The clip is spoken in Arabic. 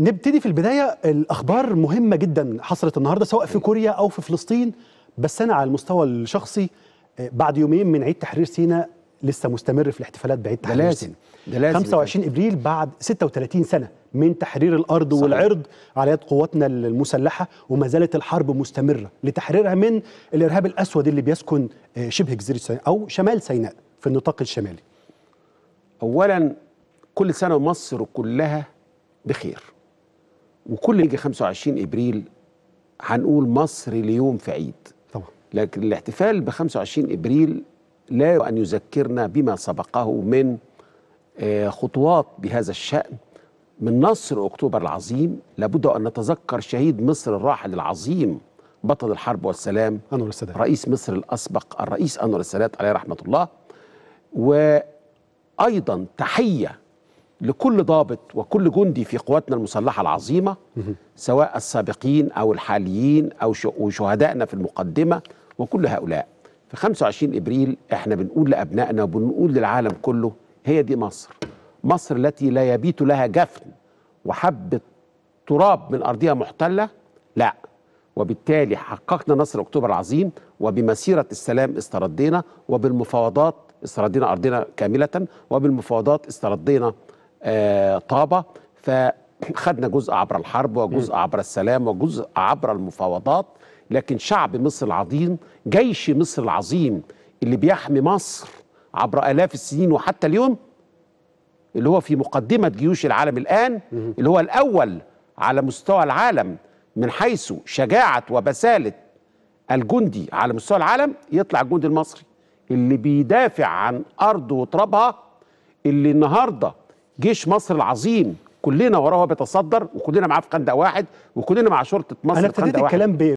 نبتدي في البدايه الاخبار مهمه جدا حصلت النهارده سواء في أيوة. كوريا او في فلسطين بس انا على المستوى الشخصي آه، بعد يومين من عيد تحرير سيناء لسه مستمر في الاحتفالات بعيد تحرير ده لازم. ده لازم 25 ابريل بعد 36 سنه من تحرير الارض صحيح. والعرض على يد قواتنا المسلحه وما زالت الحرب مستمره لتحريرها من الارهاب الاسود اللي بيسكن آه، شبه جزيره سيناء او شمال سيناء في النطاق الشمالي. اولا كل سنه مصر كلها بخير. وكل يجي 25 ابريل هنقول مصر ليوم في عيد طبعا لكن الاحتفال ب 25 ابريل لا ان يذكرنا بما سبقه من آه، خطوات بهذا الشان من نصر اكتوبر العظيم لابد ان نتذكر شهيد مصر الراحل العظيم بطل الحرب والسلام انور السادات رئيس مصر الاسبق الرئيس انور السادات عليه رحمه الله وايضا تحيه لكل ضابط وكل جندي في قواتنا المسلحة العظيمة سواء السابقين أو الحاليين أو شهدائنا في المقدمة وكل هؤلاء في 25 إبريل إحنا بنقول لأبنائنا وبنقول للعالم كله هي دي مصر مصر التي لا يبيت لها جفن وحبة تراب من أرضها محتلة لا وبالتالي حققنا نصر أكتوبر العظيم وبمسيرة السلام استردينا وبالمفاوضات استردينا أرضنا كاملة وبالمفاوضات استردينا آه، طابه فخدنا جزء عبر الحرب وجزء عبر السلام وجزء عبر المفاوضات لكن شعب مصر العظيم جيش مصر العظيم اللي بيحمي مصر عبر آلاف السنين وحتى اليوم اللي هو في مقدمة جيوش العالم الآن اللي هو الأول على مستوى العالم من حيث شجاعة وبسالة الجندي على مستوى العالم يطلع الجندي المصري اللي بيدافع عن أرضه وترابها اللي النهارده جيش مصر العظيم كلنا وراه بيتصدر وكلنا معاه في خندق واحد وكلنا مع شرطه مصر انا ابتديت الكلام